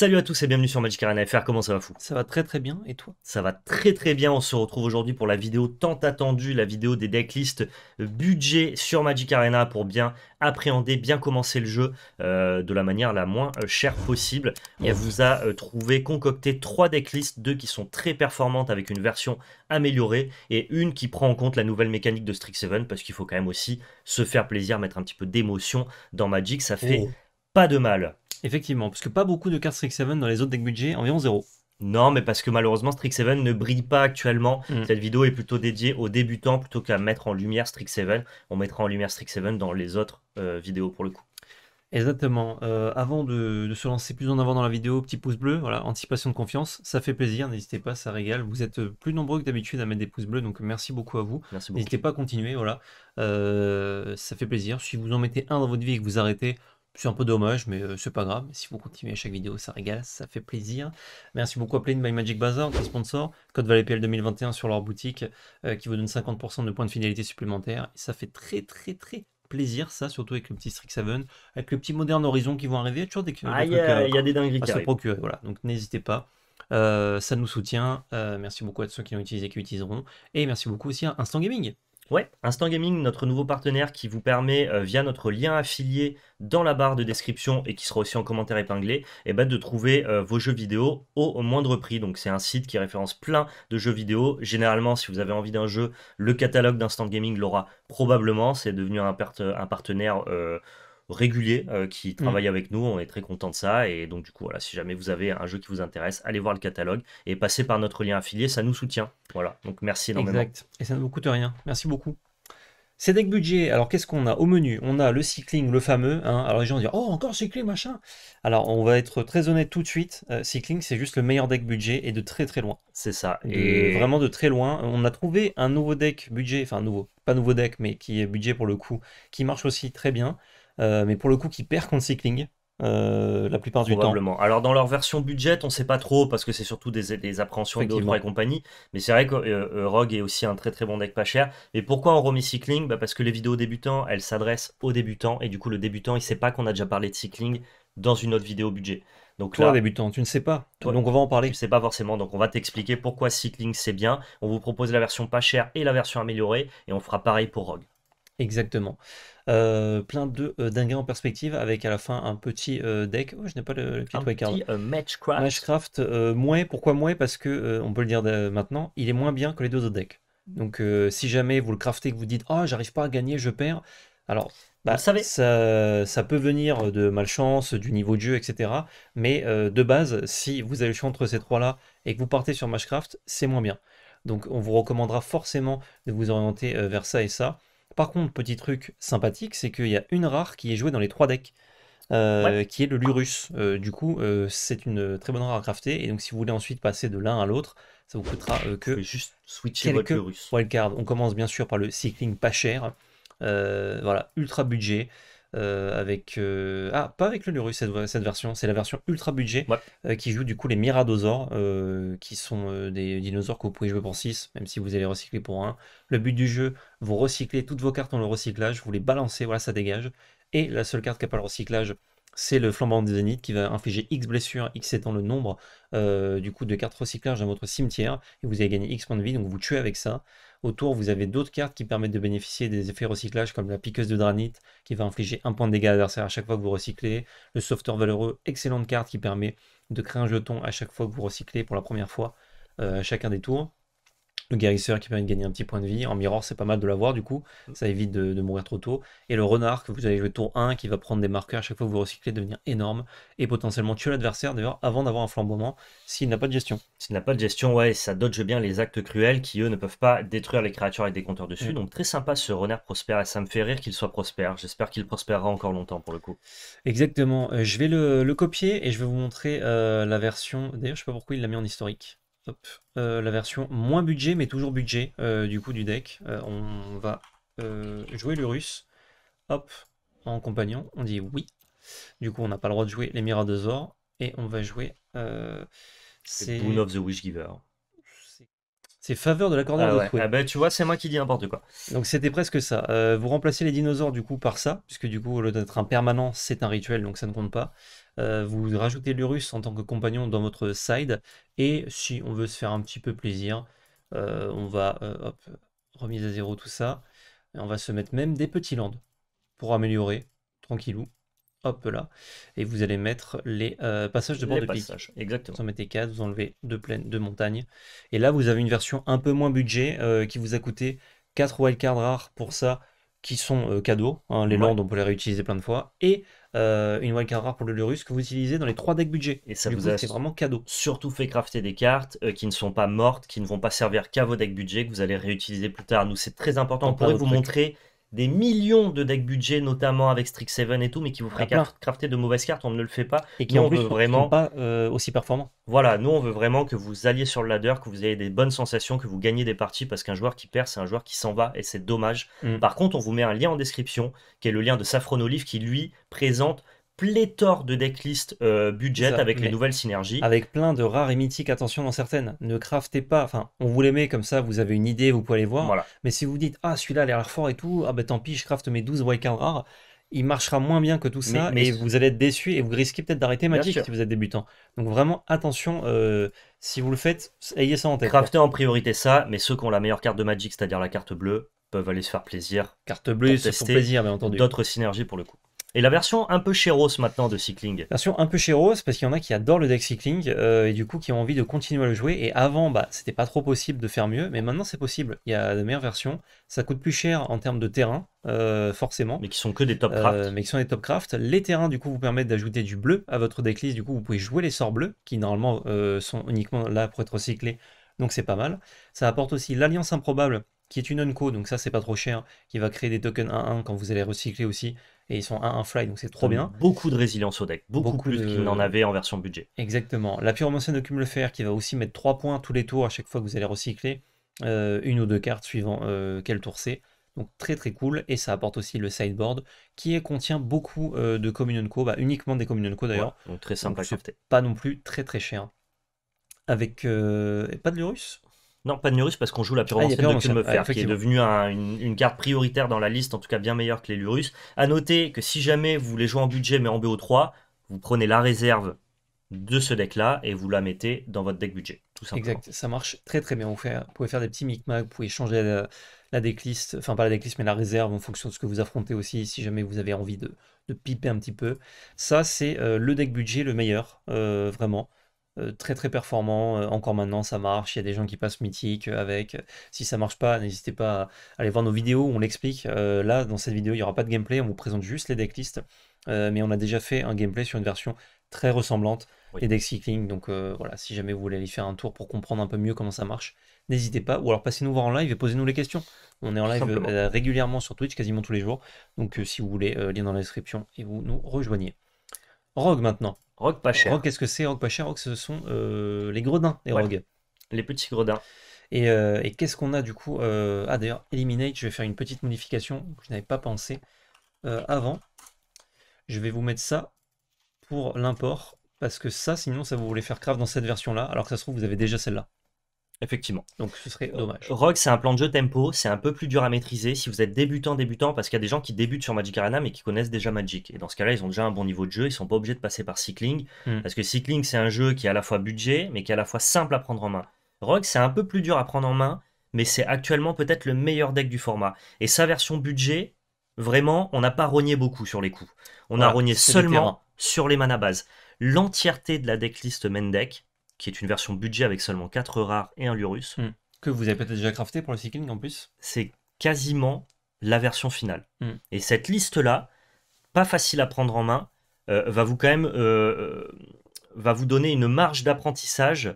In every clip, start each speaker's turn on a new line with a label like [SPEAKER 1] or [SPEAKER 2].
[SPEAKER 1] Salut à tous et bienvenue sur Magic Arena FR, comment ça va fou Ça va très très bien, et toi Ça va très très bien, on se retrouve aujourd'hui pour la vidéo tant attendue, la vidéo des decklists budget sur Magic Arena pour bien appréhender, bien commencer le jeu euh, de la manière la moins euh, chère possible. On vous a euh, trouvé, concocté trois decklists, deux qui sont très performantes avec une version améliorée et une qui prend en compte la nouvelle mécanique de Strixhaven parce qu'il faut quand même aussi se faire plaisir, mettre un petit peu d'émotion dans Magic, ça fait... Oh de mal. Effectivement, parce que pas beaucoup de cartes strict 7 dans les autres decks budget, environ zéro. Non, mais parce que malheureusement, seven ne brille pas actuellement. Mm. Cette vidéo est plutôt dédiée aux débutants plutôt qu'à mettre en lumière seven On mettra en lumière seven dans les autres euh, vidéos pour le coup.
[SPEAKER 2] Exactement. Euh, avant de, se lancer plus en avant dans la vidéo, petit pouce bleu, voilà, anticipation de confiance, ça fait plaisir, n'hésitez pas, ça régale. Vous êtes euh, plus nombreux que d'habitude à mettre des pouces bleus, donc merci beaucoup à vous. N'hésitez pas à continuer, voilà. ça fait plaisir. Si vous en mettez un dans votre vie et que vous arrêtez, c'est un peu dommage, mais euh, c'est pas grave. Si vous continuez à chaque vidéo, ça régale, ça fait plaisir. Merci beaucoup à Plain by Magic Bazaar, qui sponsor. Code Valet 2021 sur leur boutique, euh, qui vous donne 50% de points de fidélité supplémentaires. ça fait très, très, très plaisir, ça, surtout avec le petit 7, avec le petit Modern Horizon qui vont arriver. Toujours euh, il y, a, des dingueries à se procurer. Voilà, donc n'hésitez pas. ça
[SPEAKER 1] nous soutient. merci beaucoup à ceux qui l'ont utilisé, et qui l'utiliseront. Et merci beaucoup aussi à Instant Gaming. Ouais, Instant Gaming, notre nouveau partenaire qui vous permet, euh, via notre lien affilié dans la barre de description et qui sera aussi en commentaire épinglé, eh ben, de trouver euh, vos jeux vidéo au, moindre prix. Donc c'est un site qui référence plein de jeux vidéo. Généralement, si vous avez envie d'un jeu, le catalogue d'Instant Gaming l'aura probablement. C'est devenu un, partenaire... Euh, réguliers euh, qui mmh. travaillent avec nous. On est très content de ça. Et donc, du coup, voilà, si jamais vous avez un jeu qui vous intéresse, allez voir le catalogue et passez par notre lien affilié. Ça nous soutient. Voilà. Donc, merci énormément. Exact.
[SPEAKER 2] Et ça ne vous coûte rien. Merci beaucoup. decks budget, alors qu'est-ce qu'on a au menu On a le cycling, le fameux. Hein. Alors les gens disent Oh, encore cycling, machin. Alors on va être très honnête tout de suite. Euh, cycling, c'est juste le meilleur deck budget et de très très loin. C'est ça. et vraiment de très loin. On a trouvé un nouveau deck budget, enfin nouveau, pas nouveau deck, mais qui est budget pour le coup, qui marche aussi très bien. Euh, mais pour le coup qui perd contre Cycling. Euh, la plupart du temps.
[SPEAKER 1] Alors dans leur version budget, on ne sait pas trop parce que c'est surtout des, appréhensions de et compagnie. Mais c'est vrai que euh, Rogue est aussi un très très bon deck pas cher. Mais pourquoi on remet Cycling bah, Parce que les vidéos débutants, elles s'adressent aux débutants et du coup le débutant il sait pas qu'on a déjà parlé de Cycling dans une autre vidéo budget. Donc toi, débutant,
[SPEAKER 2] tu ne sais pas. donc on
[SPEAKER 1] va en parler. Tu ne sais pas forcément. Donc on va t'expliquer pourquoi Cycling c'est bien. On vous propose la version pas chère et la version améliorée et on fera pareil pour Rogue. Exactement. Euh, plein de euh, dingueries en perspective avec à la fin
[SPEAKER 2] un petit euh, deck. Oh, je n'ai pas le, le petit Matchcraft. Matchcraft, moins. Pourquoi moins Parce que, on peut le dire maintenant, il est moins bien que les deux autres decks. Donc si jamais vous le craftez, et que vous dites Ah, j'arrive pas à gagner, je perds. Alors, bah, savez. Ça, ça, peut venir de malchance, du niveau de jeu, etc. Mais de base, si vous avez le choix entre ces trois-là et que vous partez sur Matchcraft, c'est moins bien. Donc on vous recommandera forcément de vous orienter vers ça et ça. Par contre, petit truc sympathique, c'est qu'il y a une rare qui est jouée dans les trois decks, euh, qui est le Lurus. Euh, du coup, euh, c'est une très bonne rare à crafter, et donc si vous voulez ensuite passer de l'un à l'autre, ça vous coûtera que juste switcher quelques wildcards. On commence bien sûr par le cycling pas cher, voilà, ultra budget. Euh, avec euh, ah pas avec le Lurus cette, version c'est la version ultra budget euh, qui joue du coup les Miradosaures qui sont des dinosaures que vous pouvez jouer pour 6 même si vous allez recycler pour 1 le but du jeu vous recyclez toutes vos cartes dans le recyclage vous les balancez voilà ça dégage et la seule carte qui n'a pas le recyclage c'est le flambant des qui va infliger X blessures, X étant le nombre du coup de cartes recyclage dans votre cimetière, et vous allez gagner X points de vie, donc vous tuez avec ça. Autour, vous avez d'autres cartes qui permettent de bénéficier des effets recyclage comme la piqueuse de Dranit qui va infliger un point de dégâts à à chaque fois que vous recyclez. Le sauveteur valeureux, excellente carte qui permet de créer un jeton à chaque fois que vous recyclez pour la première fois euh, à chacun des tours le guérisseur qui permet de gagner un petit point de vie. En miroir c'est pas mal de l'avoir du coup, ça évite de, mourir trop tôt. Et le renard que vous avez joué tour 1 qui va prendre des marqueurs à chaque fois que vous recyclez
[SPEAKER 1] devenir énorme et potentiellement tuer l'adversaire d'ailleurs avant d'avoir un flambement s'il n'a pas de gestion. S'il n'a pas de gestion, ouais, ça dodge bien les actes cruels qui eux ne peuvent pas détruire les créatures avec des compteurs dessus. Mm. Donc très sympa ce renard prospère et ça me fait rire qu'il soit prospère. J'espère qu'il prospérera encore longtemps pour le coup.
[SPEAKER 2] Exactement, euh, je vais le, copier et je vais vous montrer euh, la version. D'ailleurs, je sais pas pourquoi il l'a mis en historique. Hop, euh, la version moins budget, mais toujours budget euh, du coup du deck. Euh, on va jouer l'Urus. Hop, en compagnon, on dit oui. Du coup, on n'a pas le droit de jouer les Mira Et on va jouer. c'est Boon of the Wishgiver. C'est faveur de la ah, ah ben, tu vois, c'est moi qui dis n'importe quoi. Donc c'était presque ça. vous remplacez les dinosaures du coup par ça, puisque du coup, au lieu d'être un permanent, c'est un rituel, donc ça ne compte pas. Euh, vous rajoutez l'Urus en tant que compagnon dans votre side, et si on veut se faire un petit peu plaisir, euh, on va, euh, remise à zéro tout ça, et on va se mettre même des petits lands pour améliorer, tranquillou, hop là, et vous allez mettre les passages de bord de Exactement. Vous en mettez 4, vous enlevez deux plaines, deux montagnes, et là vous avez une version un peu moins budget qui vous a coûté 4 wildcards rares pour ça, qui sont cadeaux. Hein, les landes, on peut les réutiliser plein de fois. Et euh, une
[SPEAKER 1] wildcard rare pour le Lurus que vous utilisez dans les trois decks budget. Et ça vous a... vraiment cadeau. Surtout fait crafter des cartes euh, qui ne sont pas mortes, qui ne vont pas servir qu'à vos decks budget, que vous allez réutiliser plus tard. Nous, c'est très important. On pourrait vous montrer des millions de decks budget, notamment avec Strict 7 et tout, mais qui vous ah, ferait crafter de mauvaises cartes, on ne le fait pas. Et qui en veut vraiment pas euh, aussi performant. Voilà, nous on veut vraiment que vous alliez sur le ladder, que vous ayez des bonnes sensations, que vous gagnez des parties, parce qu'un joueur qui perd, c'est un joueur qui s'en va et c'est dommage. Mm. Par contre, on vous met un lien en description, qui est le lien de Saffron Olive, qui lui présente pléthore de decklist euh, budget avec les nouvelles synergies. Avec plein de rares et mythiques, attention dans certaines.
[SPEAKER 2] Ne craftez pas, enfin, on vous les met comme ça, vous avez une idée, vous pouvez aller voir. Mais si vous dites, ah, celui-là a l'air fort et tout, ah, ben tant pis, je crafte mes 12 wildcards rares, il marchera moins bien que tout ça mais, vous allez être
[SPEAKER 1] déçu et vous risquez peut-être d'arrêter Magic si vous êtes débutant. Donc vraiment, attention, euh, si vous le faites, ayez ça en tête. Craftez en priorité ça, mais ceux qui ont la meilleure carte de Magic, c'est-à-dire la carte bleue, peuvent aller se faire plaisir. Carte bleue, c'est pour plaisir, mais entendu. D'autres synergies pour le coup. Et la version un peu chéros maintenant de Cycling
[SPEAKER 2] Version un peu chéros parce qu'il y en a qui adorent le deck Cycling euh, et du coup qui ont envie de continuer à le jouer. Et avant, bah, c'était pas trop possible de faire mieux, mais maintenant c'est possible. Il y a de meilleures versions. Ça coûte plus cher en termes de terrain, euh, forcément. Mais qui sont que des top craft. Euh, mais qui sont des top craft. Les terrains, du coup, vous permettent d'ajouter du bleu à votre decklist. Du coup, vous pouvez jouer les sorts bleus qui normalement sont uniquement là pour être recyclés. Donc c'est pas mal. Ça apporte aussi l'alliance improbable qui est une unco, donc ça c'est pas trop cher, qui va créer des tokens 1-1 quand vous allez recycler aussi et ils sont à un fly, donc c'est trop bien.
[SPEAKER 1] Beaucoup de résilience au deck, beaucoup, plus qu'il n'en avait en version budget.
[SPEAKER 2] Exactement. La pyromancienne de cum le Fer qui va aussi mettre 3 points tous les tours à chaque fois que vous allez recycler euh, une ou deux cartes suivant euh, quel tour c'est. Donc très très cool et ça apporte aussi le sideboard qui contient beaucoup euh, de Communion Co, bah, uniquement des Communion Co d'ailleurs. donc très simple à capter. Pas non plus très très cher. Avec pas
[SPEAKER 1] de l'Urus non, pas de Nurus parce qu'on joue la pure ah, de ah, qui est devenue une, carte prioritaire dans la liste, en tout cas bien meilleure que les Lurus. A noter que si jamais vous voulez jouer en budget mais en BO3, vous prenez la réserve de ce deck-là et vous la mettez dans votre deck budget. Tout simplement.
[SPEAKER 2] Exact, ça marche très très bien. Vous, pouvez faire des petits micmacs, vous pouvez changer la, decklist, enfin pas la decklist mais la réserve en fonction de ce que vous affrontez aussi, si jamais vous avez envie de, piper un petit peu. Ça, c'est euh, le deck budget le meilleur, euh, vraiment. Euh, très très performant. Euh, encore maintenant, ça marche. Il y a des gens qui passent mythique euh, avec. Si ça marche pas, n'hésitez pas à aller voir nos vidéos on l'explique. là, dans cette vidéo, il n'y aura pas de gameplay. On vous présente juste les decklist, mais on a déjà fait un gameplay sur une version très ressemblante, et les deck cycling. Donc voilà, si jamais vous voulez aller faire un tour pour comprendre un peu mieux comment ça marche, n'hésitez pas. Ou alors passez-nous voir en live et posez-nous les questions. On est en live régulièrement sur Twitch, quasiment tous les jours. Donc si vous voulez, lien dans la description et vous nous rejoignez. Rogue maintenant. Rogue pas cher. Rogue, qu'est-ce que c'est Rogue pas cher Rogue, ce sont euh, les gredins les rogues Les petits gredins. Et, euh, et qu'est-ce qu'on a du coup euh, Ah d'ailleurs, Eliminate, je vais faire une petite modification que je n'avais pas pensé avant. Je vais vous mettre ça pour l'import, parce que ça, sinon, ça vous voulez faire craft dans cette version-là, alors que ça se trouve, vous avez déjà celle-là.
[SPEAKER 1] Effectivement. Donc ce serait euh, dommage. Rogue, c'est un plan de jeu tempo, c'est un peu plus dur à maîtriser si vous êtes débutant, débutant, parce qu'il y a des gens qui débutent sur Magic Arena mais qui connaissent déjà Magic. Et dans ce cas-là, ils ont déjà un bon niveau de jeu, ils sont pas obligés de passer par Cycling, hmm. parce que Cycling, c'est un jeu qui est à la fois budget, mais qui est à la fois simple à prendre en main. Rogue, c'est un peu plus dur à prendre en main, mais c'est actuellement peut-être le meilleur deck du format. Et sa version budget, vraiment, on n'a pas rogné beaucoup sur les coups. On a rogné seulement sur les mana bases. L'entièreté de la decklist main deck, qui est une version budget avec seulement 4 rares et un Lurus. Hmm. Que vous avez peut-être déjà crafté pour le cycling en plus C'est quasiment la version finale. Hmm. Et cette liste-là, pas facile à prendre en main, euh, va vous quand même euh, euh, va vous donner une marge d'apprentissage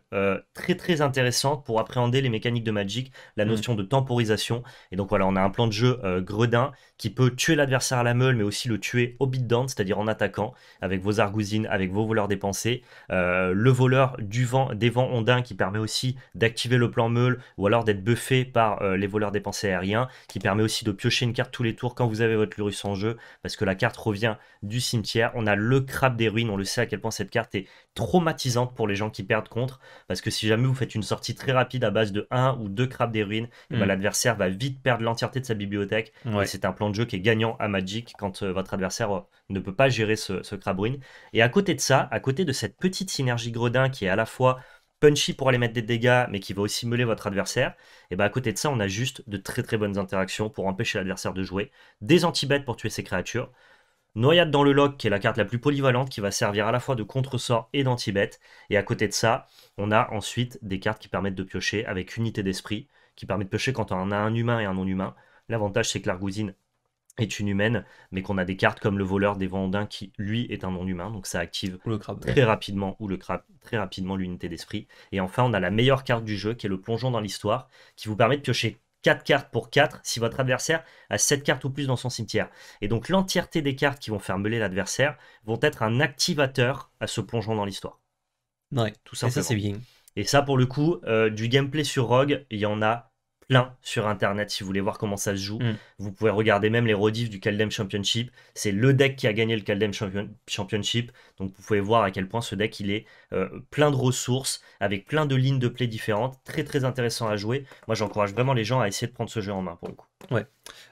[SPEAKER 1] très très intéressante pour appréhender les mécaniques de Magic, la hmm. notion de temporisation. Et donc voilà, on a un plan de jeu gredin qui peut tuer l'adversaire à la meule, mais aussi le tuer au beatdown, c'est-à-dire en attaquant avec vos argousines, avec vos voleurs dépensés. Euh, le voleur du vent, des vents ondins qui permet aussi d'activer le plan meule ou alors d'être buffé par euh, les voleurs dépensés aériens, qui permet aussi de piocher une carte tous les tours quand vous avez votre Lurus en jeu, parce que la carte revient du cimetière. On a le crabe des ruines, on le sait à quel point cette carte est traumatisante pour les gens qui perdent contre, parce que si jamais vous faites une sortie très rapide à base de 1 ou 2 crabes des ruines, eh ben, mm. l'adversaire va vite perdre l'entièreté de sa bibliothèque. Et c'est un plan jeu qui est gagnant à Magic quand euh, votre adversaire euh, ne peut pas gérer ce, ce Et à côté de ça, à côté de cette petite synergie gredin qui est à la fois punchy pour aller mettre des dégâts, mais qui va aussi meuler votre adversaire, et eh bien à côté de ça, on a juste de très très bonnes interactions pour empêcher l'adversaire de jouer, des anti-bêtes pour tuer ses créatures, Noyade dans le lock, qui est la carte la plus polyvalente, qui va servir à la fois de contre-sort et danti Et à côté de ça, on a ensuite des cartes qui permettent de piocher avec unité d'esprit, qui permet de piocher quand on a un humain et un non-humain. L'avantage, c'est que l'argousine est une humaine, mais qu'on a des cartes comme le voleur des Vendins qui, lui, est un non-humain, donc ça active le très rapidement ou le crabe très rapidement l'unité d'esprit. Et enfin, on a la meilleure carte du jeu, qui est le plongeon dans l'histoire, qui vous permet de piocher 4 cartes pour 4 si votre adversaire a 7 cartes ou plus dans son cimetière. Et donc l'entièreté des cartes qui vont faire meuler l'adversaire vont être un activateur à ce plongeon dans l'histoire.
[SPEAKER 2] Ouais, tout simplement. Et ça, c'est
[SPEAKER 1] bien. Et ça, pour le coup, euh, du gameplay sur Rogue, il y en a sur internet si vous voulez voir comment ça se joue. Mm. Vous pouvez regarder même les rodifs du Caldem Championship. C'est le deck qui a gagné le Caldem Championship. Donc vous pouvez voir à quel point ce deck il est euh, plein de ressources, avec plein de lignes de play différentes, très très intéressant à jouer. Moi j'encourage vraiment les gens à essayer de prendre ce jeu en main pour le coup.
[SPEAKER 2] Ouais.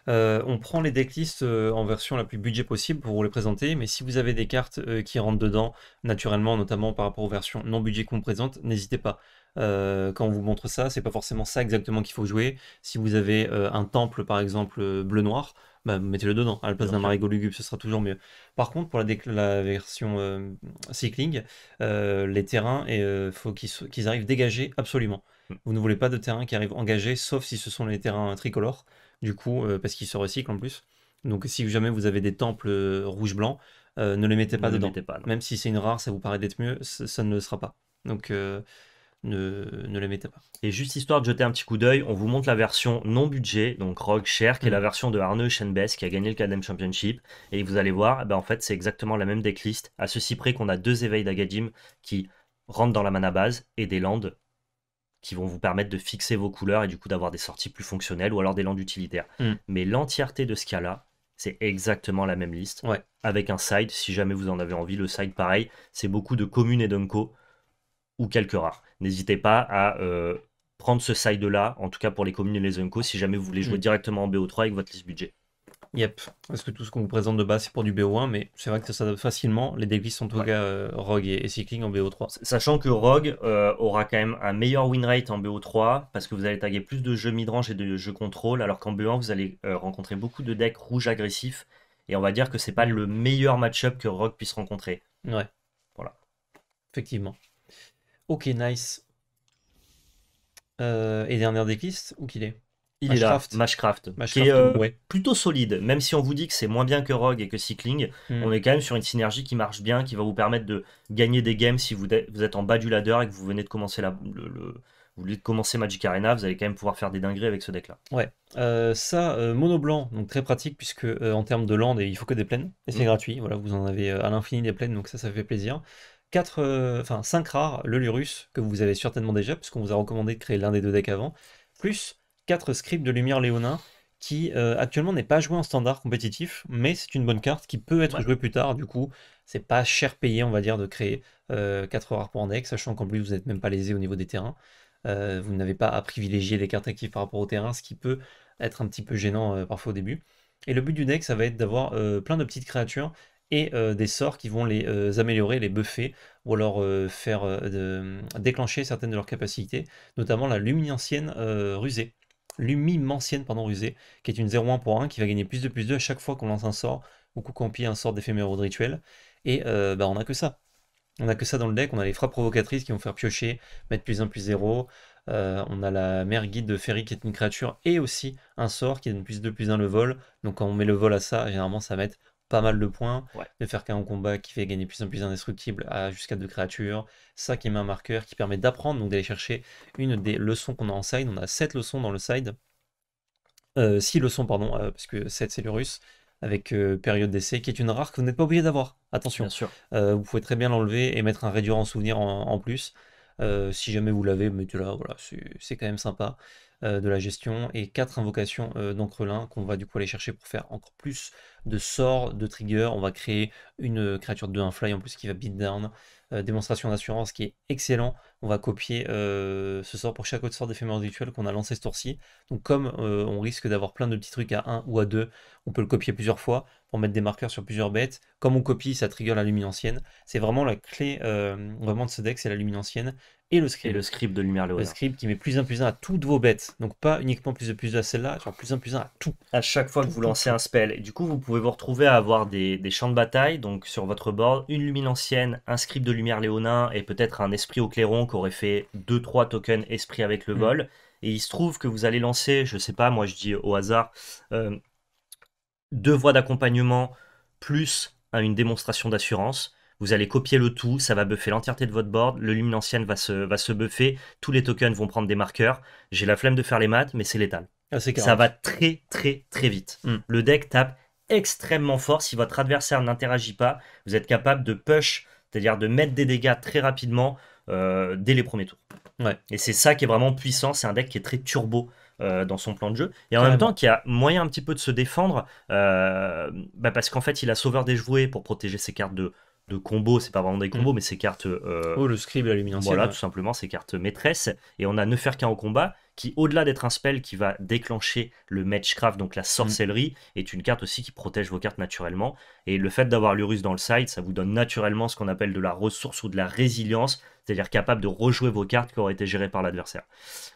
[SPEAKER 2] Euh, on prend les decklists euh, en version la plus budget possible pour vous les présenter, mais si vous avez des cartes qui rentrent dedans, naturellement, notamment par rapport aux versions non budget qu'on présente, n'hésitez pas. Euh, quand on vous montre ça, c'est pas forcément ça exactement qu'il faut jouer. Si vous avez euh, un temple, par exemple, euh, bleu-noir, bah, mettez-le dedans. À la place d'un marigot lugubre, ce sera toujours mieux. Par contre, pour la, version cycling, les terrains, il faut qu'ils arrivent dégagés absolument. Hmm. Vous ne voulez pas de terrains qui arrivent engagés, sauf si ce sont les terrains tricolores, du coup, parce qu'ils se recyclent en plus. Donc, si jamais vous avez des temples rouge-blanc, ne les mettez pas dedans. Même si c'est une rare, ça vous paraît d'être mieux, ça, ne le sera pas. Donc, ne, les
[SPEAKER 1] mettez pas. Et juste histoire de jeter un petit coup d'œil, on vous montre la version non budget, donc Rogue Cher qui est mm. la version de Arnaud Shenbeth qui a gagné le Cadem Championship. Et vous allez voir, eh ben, en fait, c'est exactement la même decklist, à ceci près qu'on a deux éveils d'Agadim qui rentrent dans la mana base et des landes qui vont vous permettre de fixer vos couleurs et du coup d'avoir des sorties plus fonctionnelles ou alors des landes utilitaires. Mm. Mais l'entièreté de ce cas-là, c'est exactement la même liste. Ouais. Avec un side, si jamais vous en avez envie, le side pareil, c'est beaucoup de communes et d'unco ou quelques rares n'hésitez pas à euh, prendre ce side-là, en tout cas pour les communes et les uncos, si jamais vous voulez jouer mm. directement en BO3 avec votre liste budget. Yep, parce que tout ce qu'on vous présente de base c'est pour du BO1, mais c'est vrai que ça s'adapte facilement. Les débits sont en tout cas euh, Rogue et, Cycling en BO3. Sachant que Rogue euh, aura quand même un meilleur win rate en BO3 parce que vous allez taguer plus de jeux midrange et de jeux contrôle, alors qu'en BO1 vous allez rencontrer beaucoup de decks rouges agressifs et on va dire que c'est pas le meilleur match-up que Rogue puisse rencontrer. Ouais, voilà, effectivement. Ok, nice. Euh, et dernière decklist, où qu'il est il est là, Mashcraft, qui est euh, plutôt solide. Même si on vous dit que c'est moins bien que Rogue et que Cycling, hmm. on est quand même sur une synergie qui marche bien, qui va vous permettre de gagner des games si vous, êtes en bas du ladder et que vous venez de commencer la, le, vous commencer Magic Arena, vous allez quand même pouvoir faire des dingueries avec ce deck-là.
[SPEAKER 2] Ouais, euh, ça, mono blanc, donc très pratique puisque en termes de land, il faut que des plaines et c'est hmm. gratuit. Voilà, vous en avez à l'infini des plaines, donc ça, ça fait plaisir. 4, euh, enfin 5 rares, le Lurus, que vous avez certainement déjà, puisqu'on vous a recommandé de créer l'un des deux decks avant, plus 4 scripts de lumière léonin, qui euh, actuellement n'est pas joué en standard compétitif, mais c'est une bonne carte qui peut être jouée plus tard, du coup, c'est pas cher payé, on va dire, de créer 4 euh, rares pour un deck, sachant qu'en plus vous n'êtes même pas lésé au niveau des terrains. vous n'avez pas à privilégier les cartes actives par rapport au terrain, ce qui peut être un petit peu gênant parfois au début. Et le but du deck, ça va être d'avoir plein de petites créatures et euh, des sorts qui vont les euh, améliorer, les buffer ou alors euh, faire déclencher certaines de leurs capacités, notamment la ancienne rusée. ancienne, pardon, rusée, qui est une 0-1 pour 1 qui va gagner plus de plus 2 à chaque fois qu'on lance un sort ou qu'on pille un sort d'éphéméro de rituel. Et bah, on n'a que ça. On n'a que ça dans le deck, on a les frappes provocatrices qui vont faire piocher, mettre plus 1, plus 0. on a la mère guide de Ferry qui est une créature et aussi un sort qui donne plus de plus 1 le vol. Donc quand on met le vol à ça, généralement ça va pas mal de points. De faire qu'un combat qui fait gagner plus en plus indestructible à jusqu'à deux créatures. Ça qui met un marqueur qui permet d'apprendre, donc d'aller chercher une des leçons qu'on a en side. On a 7 leçons dans le side. 6 euh, leçons, pardon, euh, parce que 7 c'est le russe, avec euh, période d'essai, qui est une rare que vous n'êtes pas obligé d'avoir. Attention, vous pouvez très bien l'enlever et mettre un réduire en souvenir en, plus. si jamais vous l'avez, mettez-la, voilà, c'est quand même sympa. Euh, de la gestion et quatre invocations euh, d'encrelin qu'on va du coup aller chercher pour faire encore plus de sorts, de triggers. On va créer une euh, créature de 1 fly en plus qui va beat down. démonstration d'assurance qui est excellent on va copier euh, ce sort pour chaque autre sort d'éphémère rituel qu'on a lancé ce tour-ci. Donc comme euh, on risque d'avoir plein de petits trucs à 1 ou à 2, on peut le copier plusieurs fois pour mettre des marqueurs sur plusieurs bêtes. Comme on copie, ça trigger la lumière ancienne. C'est vraiment la clé euh, vraiment de ce deck, c'est la lumine ancienne et le script. Et le script de lumière Le script
[SPEAKER 1] qui met plus 1 plus un à toutes vos bêtes. Donc pas uniquement plus de plus à celle-là, genre plus 1 plus à tout. À chaque fois que vous lancez un spell. Et du coup, vous pouvez vous retrouver à avoir des, des, champs de bataille, donc sur votre board, une lumine ancienne, un script de lumière léonin et peut-être un esprit au clairon aurait fait 2-3 tokens esprit avec le mm. vol, et il se trouve que vous allez lancer, je sais pas, moi je dis au hasard, euh, deux voies d'accompagnement plus une démonstration d'assurance. Vous allez copier le tout, ça va buffer l'entièreté de votre board, le luminancienne va se, va se buffer, tous les tokens vont prendre des marqueurs. J'ai la flemme de faire les maths, mais c'est létal. Ah, ça va très très très vite. Mm. Le deck tape extrêmement fort. Si votre adversaire n'interagit pas, vous êtes capable de push, c'est-à-dire de mettre des dégâts très rapidement, euh, dès les premiers tours. Ouais. Et c'est ça qui est vraiment puissant, c'est un deck qui est très turbo. Euh, dans son plan de jeu. Et en même temps, qui a moyen un petit peu de se défendre, euh, bah, parce qu'en fait, il a sauveur des jouets pour protéger ses cartes de, de combo. C'est pas vraiment des combos, mm. mais ses cartes. oh, le scribe, Luminescence. Voilà, tout simplement, ses cartes maîtresses. Et on a ne faire qu'un au combat, qui, au-delà d'être un spell qui va déclencher le matchcraft, donc la sorcellerie, mm. est une carte aussi qui protège vos cartes naturellement. Et le fait d'avoir l'Urus dans le side, ça vous donne naturellement ce qu'on appelle de la ressource ou de la résilience, c'est-à-dire capable de rejouer vos cartes qui auraient été gérées par l'adversaire.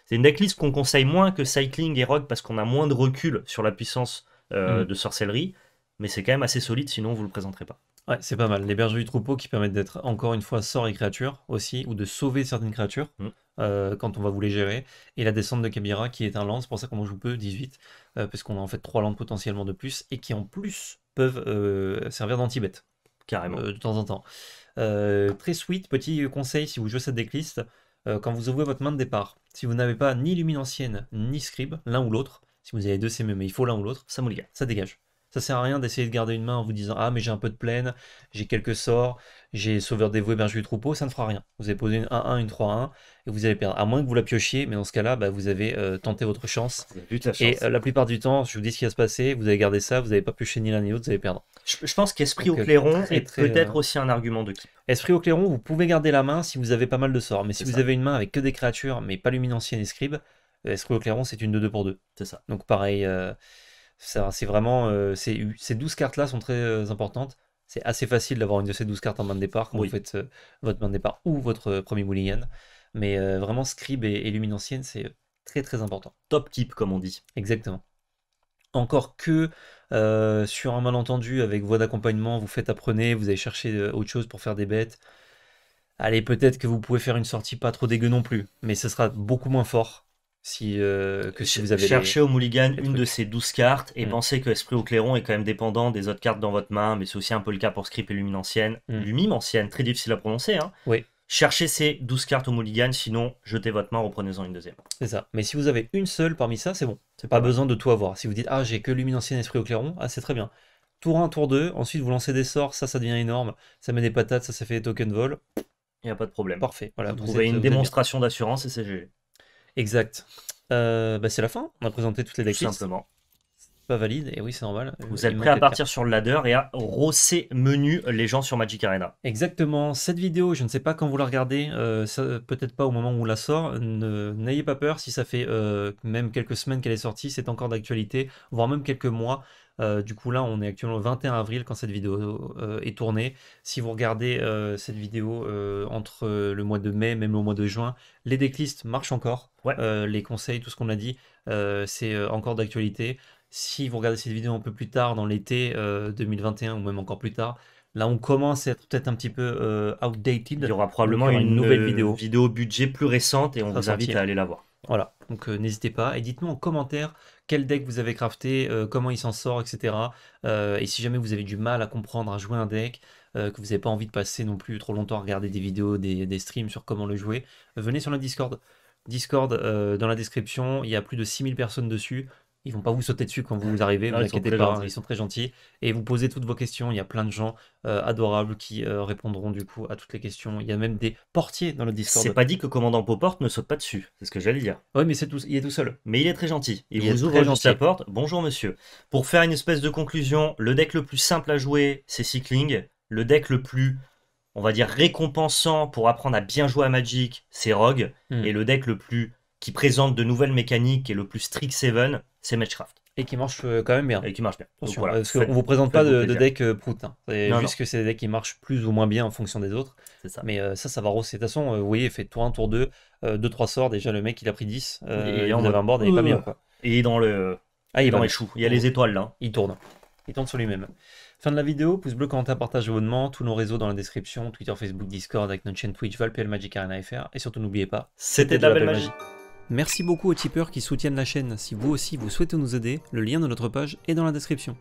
[SPEAKER 1] C'est une decklist qu'on conseille moins que Cycling et Rogue parce qu'on a moins de recul sur la puissance euh, mm. de sorcellerie, mais c'est quand même assez solide, sinon vous ne le présenterez pas. Ouais, c'est pas mal. Les du troupeau qui
[SPEAKER 2] permettent d'être encore une fois sort et créature aussi, ou de sauver certaines créatures. Mm. Euh, quand on va vous les gérer. Et la descente de Kabira qui est un lance pour ça qu'on joue peu, 18, euh, parce qu'on a en fait 3 lands potentiellement de plus, et qui en plus peuvent euh, servir danti Carrément. de temps en temps. très sweet, petit conseil si vous jouez cette decklist, quand vous ouvrez votre main de départ, si vous n'avez pas ni Lumine Ancienne, ni Scribe, l'un ou l'autre, si vous avez deux CME, mais il faut l'un ou l'autre, ça mouliga, ça dégage. Ça sert à rien d'essayer de garder une main en vous disant Ah, mais j'ai un peu de plaine, j'ai quelques sorts, j'ai sauveur dévoué, berger du troupeau, ça ne fera rien. Vous avez posé une 1-1, une 3-1, et vous allez perdre. À moins que vous la piochiez, mais dans ce cas-là, bah, vous avez euh, tenté votre chance. Et euh, la plupart du temps, je vous dis ce qui va se passer, vous avez gardé ça, vous n'avez pas pioché ni l'un ni l'autre, vous allez perdre. Je, pense qu'esprit euh, au clairon est peut-être aussi un argument de qui Esprit au clairon, vous pouvez garder la main si vous avez pas mal de sorts, mais si vous avez une main avec que des créatures, mais pas luminancienne et scribes, Esprit au clairon, c'est une de 2 pour deux. C'est ça. Donc pareil, c'est vraiment. Euh, ces 12 cartes-là sont très euh, importantes. C'est assez facile d'avoir une de ces 12 cartes en main de départ quand vous faites euh, votre main de départ ou votre premier Mulligan. Mais vraiment, Scribe et, et Lumine Ancienne, c'est très très important. Top tip comme on dit. Exactement. Encore que sur un malentendu avec voix d'accompagnement, vous faites apprenez, vous allez chercher autre chose pour faire des bêtes. Allez, peut-être que vous pouvez faire une sortie pas trop dégueu non plus, mais ce sera beaucoup
[SPEAKER 1] moins fort si, euh, que si vous avez cherché au mulligan une de ces 12 cartes et mm. pensez que Esprit au Clairon est quand même dépendant des autres cartes dans votre main, mais c'est aussi un peu le cas pour Script et Lumine Ancienne. Mm. Ancienne, très difficile à prononcer. Hein. Oui. Cherchez ces 12 cartes au mulligan, sinon jetez votre main, reprenez-en une deuxième. C'est ça. Mais si vous avez une seule parmi ça, c'est bon. C'est pas besoin de tout avoir. Si vous dites, ah, j'ai que Lumine Ancienne, Esprit
[SPEAKER 2] au Clairon, ah, c'est très bien. Tour un tour 2, ensuite vous lancez des sorts, ça, ça devient énorme. Ça met des patates, ça, ça fait des tokens vol. Il n'y a pas de problème. Parfait. Voilà, vous, trouvez une démonstration d'assurance et c'est GG.
[SPEAKER 1] Exact. Euh, bah, c'est la fin. On a présenté toutes les decklists. simplement. Pas valide, et oui, c'est normal. Vous êtes prêts à partir sur le ladder et à rosser menu les gens sur Magic Arena.
[SPEAKER 2] Exactement. Cette vidéo, je ne sais pas quand vous la regardez, euh, peut-être pas au moment où on la sort. N'ayez pas peur, si ça fait euh, même quelques semaines qu'elle est sortie, c'est encore d'actualité, voire même quelques mois. du coup, là, on est actuellement le 21 avril quand cette vidéo est tournée. Si vous regardez cette vidéo entre le mois de mai, même le mois de juin, les decklists marchent encore. Euh, les conseils, tout ce qu'on a dit, euh, c'est euh, encore d'actualité. Si vous regardez cette vidéo un peu plus tard, dans l'été 2021 ou même encore plus tard, là on commence à être peut-être un petit peu outdated. Il y aura probablement une, nouvelle vidéo. vidéo budget plus récente et on vous invite à aller la voir. Voilà, donc n'hésitez pas et dites-nous en commentaire quel deck vous avez crafté, comment il s'en sort, etc. et si jamais vous avez du mal à comprendre, à jouer un deck, que vous n'avez pas envie de passer non plus trop longtemps à regarder des vidéos, des, des streams sur comment le jouer, venez sur la Discord. Discord euh, dans la description, il y a plus de 6000 personnes dessus. Ils vont pas vous sauter dessus quand vous ah, arrivez, ne vous inquiétez pas, ils sont très gentils. Et vous posez toutes vos questions, il y a plein de gens euh, adorables qui euh, répondront
[SPEAKER 1] du coup à toutes les questions. Il y a même des portiers dans le Discord. C'est pas dit que commandant Poporte ne saute pas dessus, c'est ce que j'allais dire. Oui, mais c'est tout, il est tout seul. Mais il est très gentil, il, vous ouvre la porte. Bonjour monsieur. Pour faire une espèce de conclusion, le deck le plus simple à jouer, c'est Cycling. Le deck le plus on va dire, récompensant pour apprendre à bien jouer à Magic, c'est Rogue. Hmm. Et le deck le plus qui présente de nouvelles mécaniques et le plus strict Seven, c'est Matchcraft. Et qui marche euh, quand même bien. Et qui marche bien. Donc, parce qu'on vous présente pas de, deck euh,
[SPEAKER 2] prout. Hein. C'est juste
[SPEAKER 1] que c'est des decks qui marchent plus ou moins bien en fonction
[SPEAKER 2] des autres. Ça. Mais euh, ça, ça va rosser. De toute façon, vous voyez, fait tour 1, tour 2, 2-3 sorts. Déjà, le mec, il a pris 10. et il en avait un board, il n'est pas bien. Quoi.
[SPEAKER 1] Et dans le. Ah, il dans les choux. Il y a les étoiles là. Il
[SPEAKER 2] tourne. Il tourne sur lui-même. Fin de la vidéo, pouce bleu, commentaire, partage, abonnement, tous nos réseaux dans la description, Twitter, Facebook, Discord, avec notre chaîne Twitch, Valpl Magic Arena et surtout n'oubliez pas, c'était de, la, magie. Merci beaucoup aux tipeurs qui soutiennent la chaîne, si vous aussi vous souhaitez nous aider, le lien de notre page est dans la description.